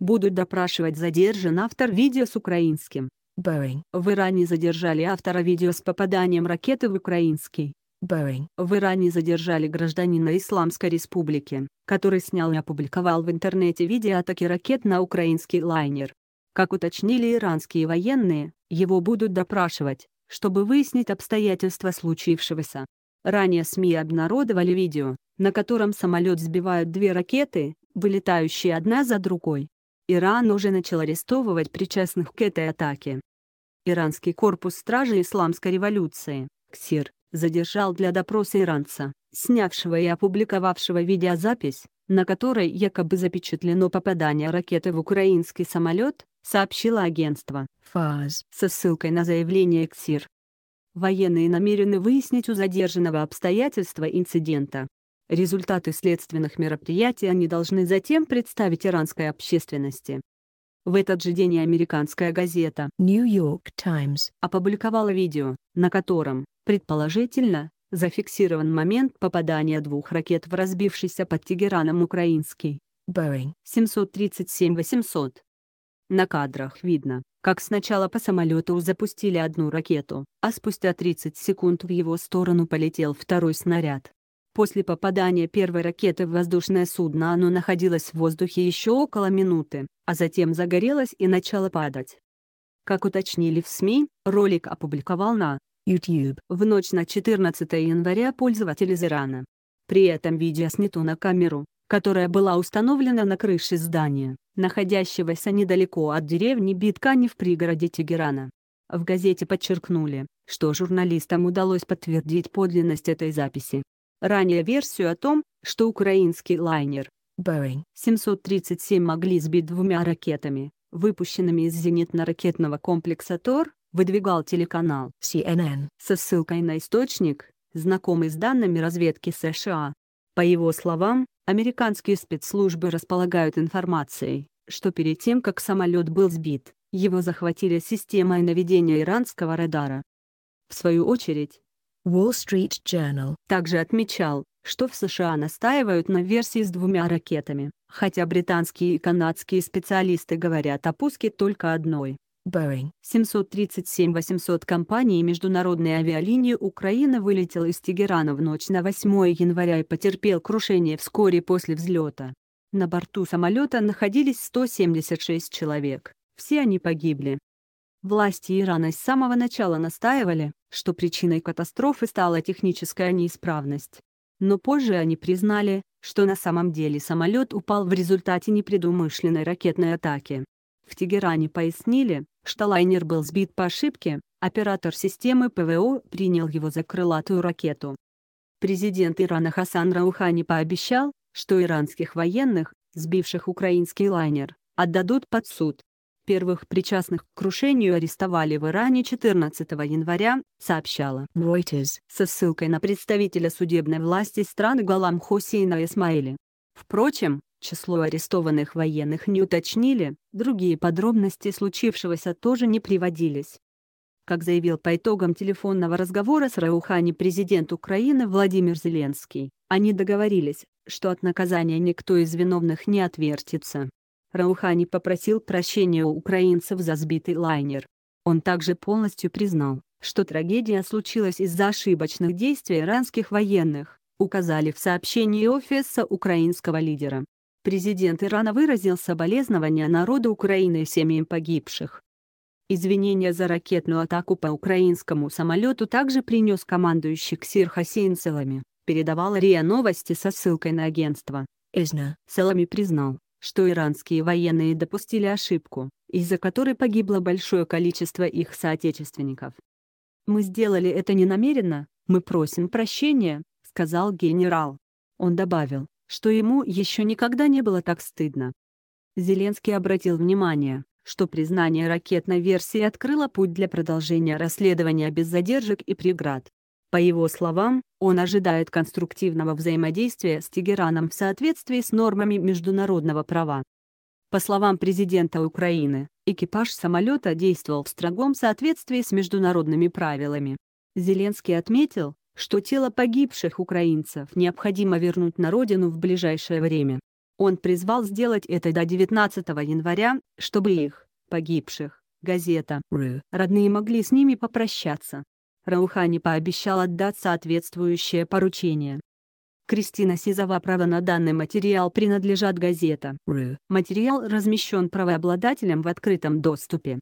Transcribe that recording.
Будут допрашивать задержан автор видео с украинским. Boeing. В Иране задержали автора видео с попаданием ракеты в украинский. Boeing. В Иране задержали гражданина Исламской Республики, который снял и опубликовал в интернете видео атаки ракет на украинский лайнер. Как уточнили иранские военные, его будут допрашивать, чтобы выяснить обстоятельства случившегося. Ранее СМИ обнародовали видео, на котором самолет сбивают две ракеты, вылетающие одна за другой. Иран уже начал арестовывать причастных к этой атаке. Иранский корпус стражи Исламской революции, КСИР, задержал для допроса иранца, снявшего и опубликовавшего видеозапись, на которой якобы запечатлено попадание ракеты в украинский самолет, сообщило агентство ФАЗ со ссылкой на заявление КСИР. Военные намерены выяснить у задержанного обстоятельства инцидента. Результаты следственных мероприятий они должны затем представить иранской общественности. В этот же день и американская газета New York Times опубликовала видео, на котором, предположительно, зафиксирован момент попадания двух ракет в разбившийся под Тегераном украинский Boeing 737-800. На кадрах видно, как сначала по самолету запустили одну ракету, а спустя 30 секунд в его сторону полетел второй снаряд. После попадания первой ракеты в воздушное судно оно находилось в воздухе еще около минуты, а затем загорелось и начало падать. Как уточнили в СМИ, ролик опубликовал на YouTube в ночь на 14 января пользователь из Ирана. При этом видео снято на камеру, которая была установлена на крыше здания, находящегося недалеко от деревни Биткани в пригороде Тегерана. В газете подчеркнули, что журналистам удалось подтвердить подлинность этой записи. Ранее версию о том, что украинский лайнер Boeing 737 могли сбить двумя ракетами, выпущенными из зенитно-ракетного комплекса ТОР, выдвигал телеканал CNN со ссылкой на источник, знакомый с данными разведки США. По его словам, американские спецслужбы располагают информацией, что перед тем, как самолет был сбит, его захватили системой наведения иранского радара. В свою очередь, Wall Street Journal также отмечал, что в США настаивают на версии с двумя ракетами, хотя британские и канадские специалисты говорят о пуске только одной. Boeing 737-800 компании международной авиалинии Украина вылетел из Тегерана в ночь на 8 января и потерпел крушение вскоре после взлета. На борту самолета находились 176 человек, все они погибли. Власти Ирана с самого начала настаивали, что причиной катастрофы стала техническая неисправность. Но позже они признали, что на самом деле самолет упал в результате непредумышленной ракетной атаки. В Тегеране пояснили, что лайнер был сбит по ошибке, оператор системы ПВО принял его за крылатую ракету. Президент Ирана Хасан Раухани пообещал, что иранских военных, сбивших украинский лайнер, отдадут под суд. Первых причастных к крушению арестовали в Иране 14 января, сообщала Reuters со ссылкой на представителя судебной власти страны Галам Хусейна Исмаили. Впрочем, число арестованных военных не уточнили, другие подробности случившегося тоже не приводились. Как заявил по итогам телефонного разговора с Раухани президент Украины Владимир Зеленский, они договорились, что от наказания никто из виновных не отвертится. Раухани попросил прощения у украинцев за сбитый лайнер. Он также полностью признал, что трагедия случилась из-за ошибочных действий иранских военных, указали в сообщении офиса украинского лидера. Президент Ирана выразил соболезнования народу Украины и семьям погибших. Извинения за ракетную атаку по украинскому самолету также принес командующий Ксир Хасейн Селами, передавал РИА Новости со ссылкой на агентство. Эзна Селами признал, что иранские военные допустили ошибку, из-за которой погибло большое количество их соотечественников. «Мы сделали это ненамеренно, мы просим прощения», — сказал генерал. Он добавил, что ему еще никогда не было так стыдно. Зеленский обратил внимание, что признание ракетной версии открыло путь для продолжения расследования без задержек и преград. По его словам, он ожидает конструктивного взаимодействия с Тегераном в соответствии с нормами международного права. По словам президента Украины, экипаж самолета действовал в строгом соответствии с международными правилами. Зеленский отметил, что тело погибших украинцев необходимо вернуть на родину в ближайшее время. Он призвал сделать это до 19 января, чтобы их, погибших, газета «Ру» родные могли с ними попрощаться. Раухани пообещал отдать соответствующее поручение. Кристина Сизова право на данный материал принадлежат газета. Материал размещен правообладателем в открытом доступе.